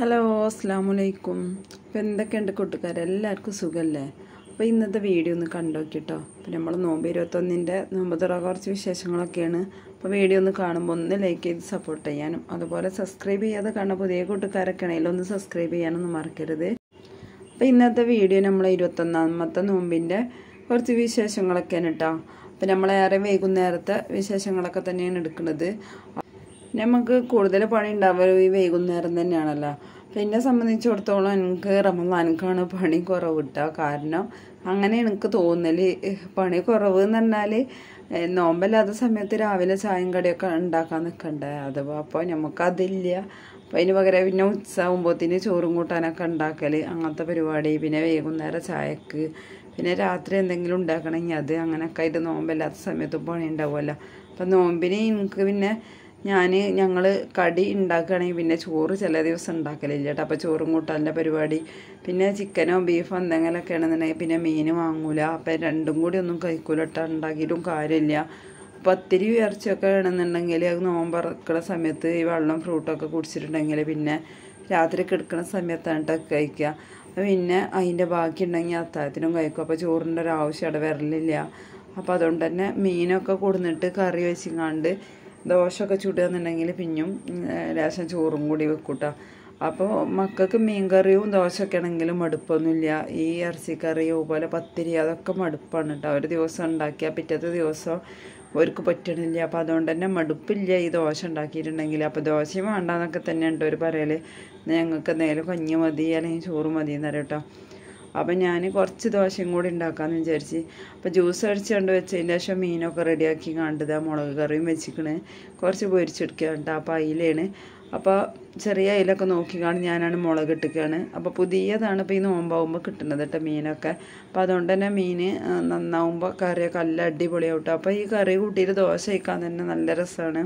hello വലൈക്കും ഇപ്പം എന്തൊക്കെയുണ്ട് കൂട്ടുകാർ എല്ലാവർക്കും സുഖമല്ലേ അപ്പോൾ ഇന്നത്തെ വീഡിയോ ഒന്ന് കണ്ടോക്കിട്ടോ അപ്പം നമ്മൾ നോമ്പ് ഇരുപത്തൊന്നിൻ്റെ നോമ്പ് തുറ കുറച്ച് വിശേഷങ്ങളൊക്കെയാണ് അപ്പോൾ വീഡിയോ ഒന്ന് കാണുമ്പോൾ ഒന്ന് ലൈക്ക് ചെയ്ത് സപ്പോർട്ട് ചെയ്യാനും അതുപോലെ സബ്സ്ക്രൈബ് ചെയ്യാതെ കാണുന്ന പുതിയ കൂട്ടുകാരൊക്കെ ആണെങ്കിലും ഒന്ന് സബ്സ്ക്രൈബ് ചെയ്യാനൊന്നും മറക്കരുത് അപ്പോൾ ഇന്നത്തെ വീഡിയോ നമ്മൾ ഇരുപത്തൊന്നാമത്തെ നോമ്പിൻ്റെ കുറച്ച് വിശേഷങ്ങളൊക്കെയാണ് കേട്ടോ അപ്പോൾ നമ്മളേറെ വൈകുന്നേരത്തെ വിശേഷങ്ങളൊക്കെ തന്നെയാണ് എടുക്കുന്നത് പിന്നെ നമുക്ക് കൂടുതൽ പണി ഉണ്ടാവുക ഈ വൈകുന്നേരം തന്നെയാണല്ലോ അപ്പം എന്നെ സംബന്ധിച്ചിടത്തോളം എനിക്ക് റമദാനക്കാണ് പണി കുറവ് കിട്ടുക കാരണം അങ്ങനെ എനിക്ക് തോന്നൽ പണി കുറവ് എന്ന് പറഞ്ഞാൽ നോമ്പല്ലാത്ത സമയത്ത് രാവിലെ ചായം കടിയൊക്കെ ഉണ്ടാക്കാൻ നിൽക്കണ്ടേ അഥവാ അപ്പോൾ നമുക്കതില്ല അപ്പോൾ അതിന് പകരം പിന്നെ ഉച്ചയാകുമ്പോഴത്തേന് ചോറും കൂട്ടാനൊക്കെ ഉണ്ടാക്കൽ അങ്ങനത്തെ പരിപാടി പിന്നെ വൈകുന്നേരം ചായക്ക് പിന്നെ രാത്രി എന്തെങ്കിലും ഉണ്ടാക്കണമെങ്കിൽ അത് അങ്ങനെയൊക്കെ ആയിട്ട് നോമ്പല്ലാത്ത സമയത്ത് പണി ഉണ്ടാവുമല്ലോ അപ്പം നോമ്പിന് എനിക്ക് പിന്നെ ഞാൻ ഞങ്ങൾ കടി ഉണ്ടാക്കുകയാണെങ്കിൽ പിന്നെ ചോറ് ചില ദിവസം ഉണ്ടാക്കലില്ല കേട്ടോ അപ്പോൾ ചോറും കൂട്ടാൻ്റെ പരിപാടി പിന്നെ ചിക്കനോ ബീഫോ എന്തെങ്കിലുമൊക്കെ ആണെന്നുണ്ടെങ്കിൽ പിന്നെ മീൻ വാങ്ങൂല അപ്പം രണ്ടും കൂടി ഒന്നും കഴിക്കൂല കേട്ടോ ഉണ്ടാക്കിയിട്ടും കാര്യമില്ല അപ്പോൾ ഒത്തിരി ഉയർച്ചയൊക്കെ ആണെന്നുണ്ടെങ്കിൽ അത് നോമ്പറക്കുന്ന സമയത്ത് ഈ വെള്ളം ഫ്രൂട്ടൊക്കെ കുടിച്ചിട്ടുണ്ടെങ്കിൽ പിന്നെ രാത്രി കിടക്കുന്ന സമയത്താണ് കേട്ടോ കഴിക്കുക പിന്നെ അതിൻ്റെ ബാക്കി ഉണ്ടെങ്കിൽ അത്താഴത്തിനും കഴിക്കും അപ്പോൾ ചോറിൻ്റെ ഒരു ആവശ്യം അവിടെ വരലില്ല അപ്പോൾ അതുകൊണ്ട് തന്നെ മീനൊക്കെ കൊടുന്നിട്ട് കറി വെച്ചിങ്ങാണ്ട് ദോശയൊക്കെ ചുടുകയെന്നുണ്ടെങ്കിൽ പിന്നും ലേശം ചോറും കൂടി വെക്കൂട്ട അപ്പോൾ മക്കൾക്ക് മീൻകറിയും ദോശയൊക്കെ ആണെങ്കിലും മടുപ്പൊന്നുമില്ല ഈ ഇറച്ചിക്കറിയും പോലെ പത്തിരി അതൊക്കെ മടുപ്പാണ് കേട്ടോ ഒരു ദിവസം ഉണ്ടാക്കിയാൽ പിറ്റത്തെ ദിവസം അവർക്ക് പറ്റണില്ല അപ്പോൾ അതുകൊണ്ട് തന്നെ മടുപ്പില്ല ഈ ദോശ ഉണ്ടാക്കിയിട്ടുണ്ടെങ്കിൽ അപ്പോൾ ദോശയും വേണ്ടെന്നൊക്കെ തന്നെ ഉണ്ട് ഒരു പറയൽ ഞങ്ങൾക്ക് എന്തെങ്കിലും കഞ്ഞി മതി അല്ലെങ്കിൽ ചോറ് മതി എന്നറിയാം കേട്ടോ അപ്പം ഞാൻ കുറച്ച് ദോശയും കൂടി ഉണ്ടാക്കാമെന്ന് വിചാരിച്ച് അപ്പോൾ ജ്യൂസ് അടിച്ച് കൊണ്ട് വെച്ചതിൻ്റെ ശേഷം മീനൊക്കെ റെഡിയാക്കി കണ്ടത് മുളക് കറിയും വെച്ചിക്കണ് കുറച്ച് പൊരിച്ചെടുക്കുക കേട്ടോ അപ്പോൾ അതിലാണ് അപ്പോൾ ചെറിയ അതിലൊക്കെ നോക്കിക്കാണ് ഞാനാണ് മുളക് ഇട്ടിക്കാണ് അപ്പോൾ പുതിയതാണ് ഇപ്പോൾ ഈ നോമ്പാകുമ്പോൾ കിട്ടുന്നത് കേട്ടോ മീനൊക്കെ അപ്പോൾ അതുകൊണ്ട് തന്നെ മീൻ നന്നാവുമ്പോൾ കറിയൊക്കെ നല്ല അടിപൊളിയാവും കേട്ടോ അപ്പോൾ ഈ കറി കൂട്ടിയിട്ട് ദോശ കഴിക്കാൻ തന്നെ നല്ല രസമാണ്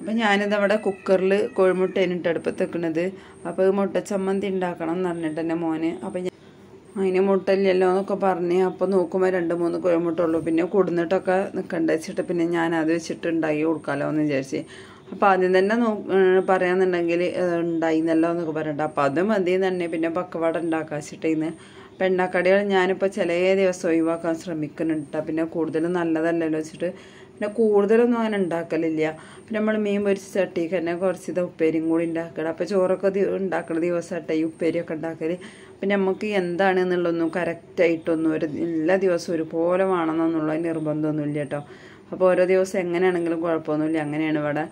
അപ്പം അവിടെ കുക്കറിൽ കോഴിമുട്ട ഇട്ട് അടുപ്പത്ത് വെക്കണത് അപ്പോൾ ഇത് ചമ്മന്തി ഉണ്ടാക്കണം എന്ന് പറഞ്ഞിട്ട് എൻ്റെ മോന് അപ്പം ഞാൻ അതിന് മുട്ടയില്ലല്ലോ എന്നൊക്കെ പറഞ്ഞ് അപ്പോൾ നോക്കുമ്പോൾ രണ്ട് മൂന്ന് ഉള്ളൂ പിന്നെ കൊടുന്നിട്ടൊക്കെ നിൽക്കണ്ട വെച്ചിട്ട് പിന്നെ ഞാൻ അത് വെച്ചിട്ട് ഉണ്ടാക്കി കൊടുക്കാമല്ലോ എന്ന് വിചാരിച്ച് അപ്പോൾ ആദ്യം തന്നെ നോ പറയാന്നുണ്ടെങ്കിൽ എന്നല്ലോ എന്നൊക്കെ പറഞ്ഞിട്ട് അപ്പോൾ അത് മതി തന്നെ പിന്നെ പക്കവാട ഉണ്ടാക്കാൻ വെച്ചിട്ടേന്ന് അപ്പം എണ്ണക്കടികൾ ഞാനിപ്പോൾ ചില ദിവസം ഒഴിവാക്കാൻ ശ്രമിക്കുന്നുണ്ട് പിന്നെ കൂടുതലും നല്ലതല്ലല്ലോ വെച്ചിട്ട് പിന്നെ കൂടുതലൊന്നും അങ്ങനെ ഉണ്ടാക്കലില്ല പിന്നെ നമ്മൾ മീൻ പൊരിച്ച് ചട്ടിക്ക് തന്നെ കുറച്ച് ഇത് ഉപ്പേരിയും കൂടി ഉണ്ടാക്കണം അപ്പോൾ ചോറൊക്കെ ഉണ്ടാക്കുന്ന ദിവസമായിട്ട് ഈ ഉപ്പേരിയൊക്കെ ഉണ്ടാക്കൽ പിന്നെ നമുക്ക് എന്താണ് എന്നുള്ളതൊന്നും കറക്റ്റായിട്ടൊന്നും ഒരു എല്ലാ ദിവസവും ഒരുപോലെ വേണം നിർബന്ധമൊന്നുമില്ല കേട്ടോ അപ്പോൾ ഓരോ ദിവസം എങ്ങനെയാണെങ്കിലും കുഴപ്പമൊന്നുമില്ല അങ്ങനെയാണ് ഇവിടെ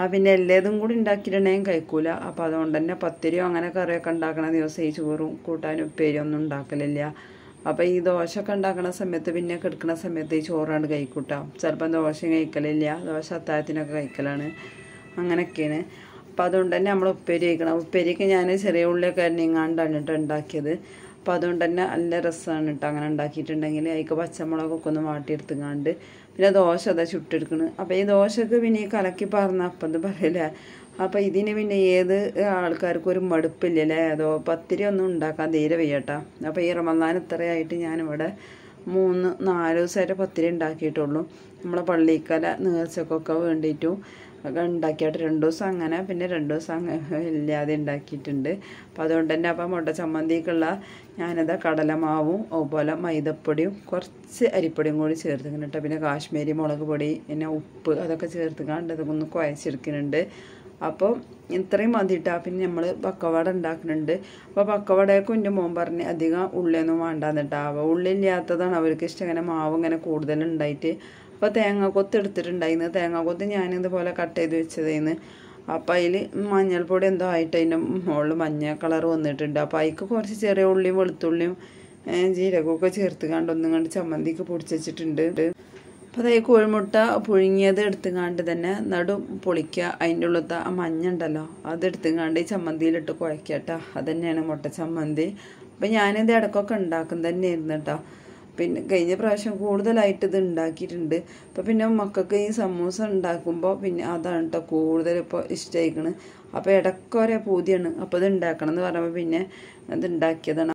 ആ പിന്നെ എല്ലാതും കൂടി ഉണ്ടാക്കിയിട്ടുണ്ടെങ്കിൽ കഴിക്കൂല അപ്പോൾ അതുകൊണ്ട് തന്നെ പത്തിരിയോ അങ്ങനെ കറിയൊക്കെ ഉണ്ടാക്കുന്ന ദിവസം ഈ ചോറും കൂട്ടാനും ഉപ്പേരിയൊന്നും ഉണ്ടാക്കലില്ല അപ്പോൾ ഈ ഒക്കെ ഉണ്ടാക്കുന്ന സമയത്ത് പിന്നെ കിടക്കുന്ന സമയത്ത് ഈ ചോറാണ് കഴിക്കൂട്ടാം ചിലപ്പം ദോശയും കഴിക്കലില്ല ദോശ അത്താഴത്തിനൊക്കെ കഴിക്കലാണ് അങ്ങനെയൊക്കെയാണ് അപ്പോൾ അതുകൊണ്ട് തന്നെ നമ്മൾ ഉപ്പേരി കഴിക്കണം ഉപ്പേരിയൊക്കെ ഞാൻ ചെറിയ ഉള്ളിയൊക്കെ അരിഞ്ഞിങ്ങാണ്ടാണ് കേട്ടോ ഉണ്ടാക്കിയത് അപ്പോൾ അതുകൊണ്ട് തന്നെ നല്ല രസമാണ് കേട്ടോ അങ്ങനെ ഉണ്ടാക്കിയിട്ടുണ്ടെങ്കിൽ അതിക്ക് പച്ചമുളകൊക്കെ ഒന്ന് വാട്ടിയെടുത്തുങ്ങാണ്ട് പിന്നെ ദോശ അതാ ചുട്ടെടുക്കണം അപ്പോൾ ഈ ദോശക്ക് പിന്നെ ഈ കലക്കി പറഞ്ഞ അപ്പം എന്ന് പറയില്ല അപ്പോൾ ഇതിന് പിന്നെ ഏത് ആൾക്കാർക്കും ഒരു മടുപ്പില്ലല്ലേ അതോ പത്തിരി ഒന്നും ഉണ്ടാക്കാൻ തീരെ വയ്യട്ടാ അപ്പോൾ ഈ റമദാൻ ഇത്രയായിട്ട് ഞാനിവിടെ മൂന്ന് നാല് ദിവസമായിട്ട് പത്തിരി ഉണ്ടാക്കിയിട്ടുള്ളൂ നമ്മളെ പള്ളിക്കല നേഴ്സൊക്കെ വേണ്ടിയിട്ടും ഉണ്ടാക്കിയിട്ട് രണ്ട് ദിവസം അങ്ങനെ പിന്നെ രണ്ട് ദിവസം ഇല്ലാതെ ഉണ്ടാക്കിയിട്ടുണ്ട് അപ്പം അതുകൊണ്ട് തന്നെ അപ്പം മുട്ട ചമ്മന്തിക്കുള്ള ഞാനത് കടലമാവും അതുപോലെ മൈദപ്പൊടിയും കുറച്ച് അരിപ്പൊടിയും കൂടി ചേർത്തിട്ടുണ്ട് പിന്നെ കാശ്മീരി മുളക് പൊടി പിന്നെ ഉപ്പ് അതൊക്കെ ചേർത്തുകൊണ്ട് അതൊക്കെ ഒന്ന് കുഴച്ചെടുക്കുന്നുണ്ട് അപ്പോൾ ഇത്രയും മതിയിട്ടാ പിന്നെ നമ്മൾ പക്കവട ഉണ്ടാക്കുന്നുണ്ട് അപ്പോൾ പക്കവടയൊക്കെ എൻ്റെ മോൻ പറഞ്ഞ് അധികം ഉള്ളിയൊന്നും വേണ്ടാന്നിട്ടാ അപ്പോൾ ഉള്ളില്ലാത്തതാണ് അവർക്ക് ഇഷ്ടം ഇങ്ങനെ മാവ് ഇങ്ങനെ കൂടുതലുണ്ടായിട്ട് അപ്പോൾ തേങ്ങ കൊത്ത് എടുത്തിട്ടുണ്ടായിരുന്നു തേങ്ങ കൊത്ത് ഞാനിതുപോലെ കട്ട് ചെയ്ത് വെച്ചതേന്ന് അപ്പോൾ അതിൽ മഞ്ഞൾപ്പൊടി എന്തോ ആയിട്ട് അതിൻ്റെ മുകളിൽ മഞ്ഞ കളർ വന്നിട്ടുണ്ട് അപ്പോൾ അതിക്ക് കുറച്ച് ചെറിയ ഉള്ളിയും വെളുത്തുള്ളിയും ജീരകമൊക്കെ ചേർത്ത് കണ്ടൊന്നും കണ്ട് ചമ്മന്തിക്ക് വെച്ചിട്ടുണ്ട് അപ്പോൾ ഈ കോഴിമുട്ട പുഴുങ്ങിയത് എടുത്തുങ്ങാണ്ട് തന്നെ നടു പൊളിക്കുക അതിൻ്റെ ഉള്ളത്തെ ആ ഉണ്ടല്ലോ അതെടുത്തുങ്ങാണ്ട് ഈ ചമ്മന്തിയിലിട്ട് കുഴക്കട്ടോ അതുതന്നെയാണ് മുട്ട ചമ്മന്തി അപ്പം ഞാനിത് ഇടക്കൊക്കെ ഉണ്ടാക്കും തന്നെ ഇരുന്ന് കേട്ടോ പിന്നെ കഴിഞ്ഞ പ്രാവശ്യം കൂടുതലായിട്ട് ഇത് ഉണ്ടാക്കിയിട്ടുണ്ട് അപ്പോൾ പിന്നെ മക്കൾക്ക് ഈ സമൂസ ഉണ്ടാക്കുമ്പോൾ പിന്നെ അതാണ് കേട്ടോ കൂടുതൽ ഇപ്പോൾ ഇഷ്ടമായിക്കണ് അപ്പോൾ ഇടക്കൊരേ പൂതിയാണ് അപ്പോൾ ഇത് ഉണ്ടാക്കണം എന്ന് പറയുമ്പോൾ പിന്നെ അത് ഉണ്ടാക്കിയതാണ്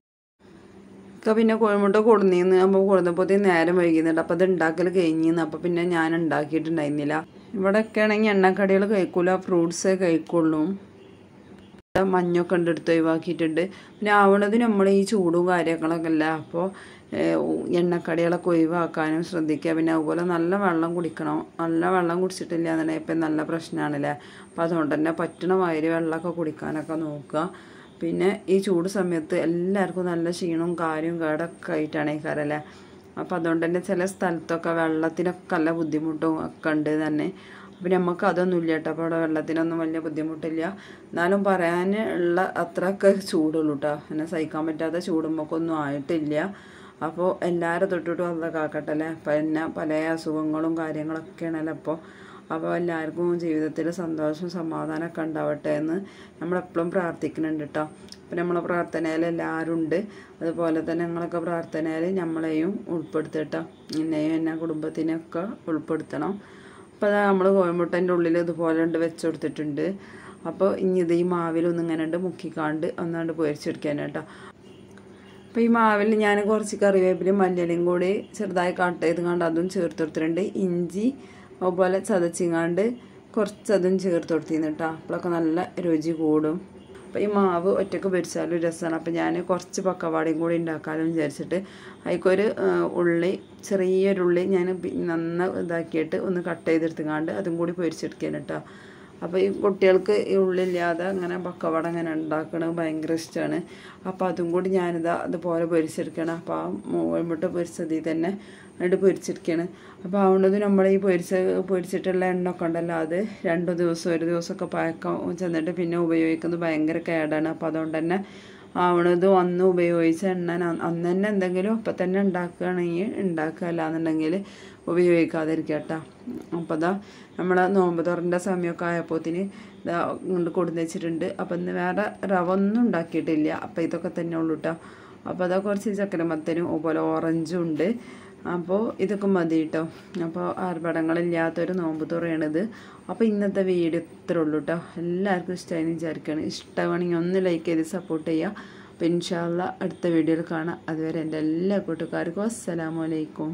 ഇക്ക പിന്നെ കോഴിമുട്ട കൊടുന്നിന്ന് അപ്പോൾ കൊടുത്തപ്പോൾ നേരം വൈകുന്നുണ്ട് അപ്പോൾ അത് ഉണ്ടാക്കൽ കഴിഞ്ഞിന്ന് അപ്പോൾ പിന്നെ ഞാൻ ഉണ്ടാക്കിയിട്ടുണ്ടായിരുന്നില്ല ഇവിടെയൊക്കെ ആണെങ്കിൽ എണ്ണക്കടികൾ കഴിക്കൂല ഫ്രൂട്ട്സേ കഴിക്കുള്ളൂ മഞ്ഞൊക്കെ ഉണ്ട് എടുത്ത് ഒഴിവാക്കിയിട്ടുണ്ട് പിന്നെ ആവണത് നമ്മൾ ഈ ചൂടും കാര്യങ്ങളൊക്കെ അല്ല അപ്പോൾ എണ്ണക്കടികളൊക്കെ ഒഴിവാക്കാനും ശ്രദ്ധിക്കുക പിന്നെ അതുപോലെ നല്ല വെള്ളം കുടിക്കണം നല്ല വെള്ളം കുടിച്ചിട്ടില്ല എന്നുണ്ടെങ്കിൽ ഇപ്പം നല്ല പ്രശ്നമാണല്ലേ അപ്പോൾ അതുകൊണ്ട് തന്നെ പറ്റണ മാതിരി വെള്ളമൊക്കെ കുടിക്കാനൊക്കെ നോക്കുക പിന്നെ ഈ ചൂട് സമയത്ത് എല്ലാവർക്കും നല്ല ക്ഷീണവും കാര്യവും കേടൊക്കെ ആയിട്ടാണ് ഈ കരല്ലെ അപ്പം അതുകൊണ്ട് തന്നെ ചില സ്ഥലത്തൊക്കെ വെള്ളത്തിനൊക്കെ നല്ല ബുദ്ധിമുട്ടും ഒക്കെ ഉണ്ട് തന്നെ അപ്പം നമുക്ക് ഇല്ല കേട്ടോ അപ്പോൾ അവിടെ വെള്ളത്തിനൊന്നും വലിയ ബുദ്ധിമുട്ടില്ല എന്നാലും പറയാൻ ഉള്ള അത്രയൊക്കെ ചൂടുള്ളൂ കേട്ടോ എന്നെ സഹിക്കാൻ പറ്റാത്ത ഒന്നും ആയിട്ടില്ല അപ്പോൾ എല്ലാവരും തൊട്ടിട്ടും അതൊക്കെ ആക്കട്ടല്ലേ അപ്പം എന്നെ പല അസുഖങ്ങളും കാര്യങ്ങളൊക്കെയാണല്ലോ അപ്പോൾ അപ്പോൾ എല്ലാവർക്കും ജീവിതത്തിൽ സന്തോഷം സമാധാനമൊക്കെ ഉണ്ടാവട്ടെ എന്ന് നമ്മളെപ്പോഴും പ്രാർത്ഥിക്കുന്നുണ്ട് കേട്ടോ അപ്പോൾ നമ്മളെ പ്രാർത്ഥനയിൽ എല്ലാവരും ഉണ്ട് അതുപോലെ തന്നെ ഞങ്ങളൊക്കെ പ്രാർത്ഥനയിൽ നമ്മളെയും ഉൾപ്പെടുത്തട്ടോ എന്നെയും എന്നെ കുടുംബത്തിനെയൊക്കെ ഉൾപ്പെടുത്തണം അപ്പോൾ നമ്മൾ കോയമ്പുട്ടൻ്റെ ഉള്ളിൽ ഇതുപോലെ ഉണ്ട് വെച്ച് കൊടുത്തിട്ടുണ്ട് അപ്പോൾ ഇനി ഇത് ഈ മാവിലൊന്നും ഇങ്ങനെ ഉണ്ട് മുക്കിക്കാണ്ട് ഒന്നാണ്ട് പൊരിച്ചെടുക്കാൻ കേട്ടോ അപ്പോൾ ഈ മാവിൽ ഞാൻ കുറച്ച് കറിവേപ്പിലും മല്ലിയിലും കൂടി ചെറുതായി കട്ട് ചെയ്ത് കണ്ട് അതും ചേർത്തെടുത്തിട്ടുണ്ട് ഇഞ്ചി അതുപോലെ ചതച്ചിങ്ങാണ്ട് കുറച്ചതും ചേർത്ത് കൊടുത്തിന്ന് കേട്ടോ അപ്പോഴൊക്കെ നല്ല രുചി കൂടും അപ്പോൾ ഈ മാവ് ഒറ്റയ്ക്ക് പൊരിച്ചാലും രസമാണ് അപ്പോൾ ഞാൻ കുറച്ച് പക്കവാടയും കൂടി ഉണ്ടാക്കാമെന്ന് വിചാരിച്ചിട്ട് അതിക്കൊരു ഉള്ളി ചെറിയൊരുള്ളി ഞാൻ നന്ന ഇതാക്കിയിട്ട് ഒന്ന് കട്ട് ചെയ്തെടുത്തുങ്ങാണ്ട് അതും കൂടി പൊരിച്ചെടുക്കാൻ കേട്ടോ അപ്പോൾ ഈ കുട്ടികൾക്ക് ഈ ഉള്ളില്ലാതെ അങ്ങനെ പക്കവട അങ്ങനെ ഉണ്ടാക്കണത് ഭയങ്കര ഇഷ്ടമാണ് അപ്പോൾ അതും കൂടി ഞാനിതാ അതുപോലെ പൊരിച്ചെടുക്കണം അപ്പോൾ ആ മുട്ട പൊരിച്ചതിൽ തന്നെ എന്നിട്ട് പൊരിച്ചിരിക്കുകയാണ് അപ്പോൾ അതുകൊണ്ട് നമ്മൾ ഈ പൊരിച്ച പൊരിച്ചിട്ടുള്ള എണ്ണൊക്കെ ഉണ്ടല്ലോ അത് രണ്ടു ദിവസം ഒരു ദിവസമൊക്കെ പഴക്കം ചെന്നിട്ട് പിന്നെ ഉപയോഗിക്കുന്നത് ഭയങ്കര കേടാണ് അപ്പോൾ അതുകൊണ്ട് തന്നെ ആവണത് അന്ന് ഉപയോഗിച്ച എണ്ണ അന്ന് തന്നെ എന്തെങ്കിലും അപ്പം തന്നെ ഉണ്ടാക്കുകയാണെങ്കിൽ ഉണ്ടാക്കുക അല്ലാന്നുണ്ടെങ്കിൽ ഉപയോഗിക്കാതിരിക്കുക കേട്ടോ അപ്പോൾ അതാ നമ്മളെ നോമ്പ് തുറൻ്റെ സമയമൊക്കെ ആയപ്പോത്തിന് ഇതാ കൊണ്ട് കൊടുന്ന് വെച്ചിട്ടുണ്ട് അപ്പം ഇന്ന് വേറെ റവ ഒന്നും ഉണ്ടാക്കിയിട്ടില്ല അപ്പം ഇതൊക്കെ തന്നെ ഉള്ളൂ കേട്ടോ അപ്പോൾ അതാ കുറച്ച് ചക്കരമത്തനും അതുപോലെ ഓറഞ്ചും ഉണ്ട് അപ്പോൾ ഇതൊക്കെ മതി കേട്ടോ അപ്പോൾ ആർഭടങ്ങളില്ലാത്തൊരു നോമ്പ് തുറയാണിത് അപ്പോൾ ഇന്നത്തെ വീഡിയോ ഇത്രേ ഉള്ളൂ കേട്ടോ എല്ലാവർക്കും ഇഷ്ടമായി വിചാരിക്കുകയാണ് ഇഷ്ടമാണെങ്കിൽ ഒന്ന് ലൈക്ക് ചെയ്ത് സപ്പോർട്ട് ചെയ്യുക അപ്പോൾ ഇൻഷാല്ല അടുത്ത വീഡിയോയിൽ കാണാം അതുവരെ എൻ്റെ എല്ലാ കൂട്ടുകാർക്കും അസ്സലാമലൈക്കും